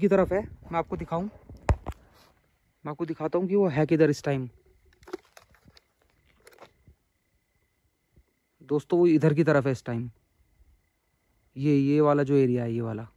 की तरफ है मैं आपको दिखाऊं मैं आपको दिखाता हूं कि वो है किधर इस टाइम दोस्तों वो इधर की तरफ है इस टाइम ये ये वाला जो एरिया है ये वाला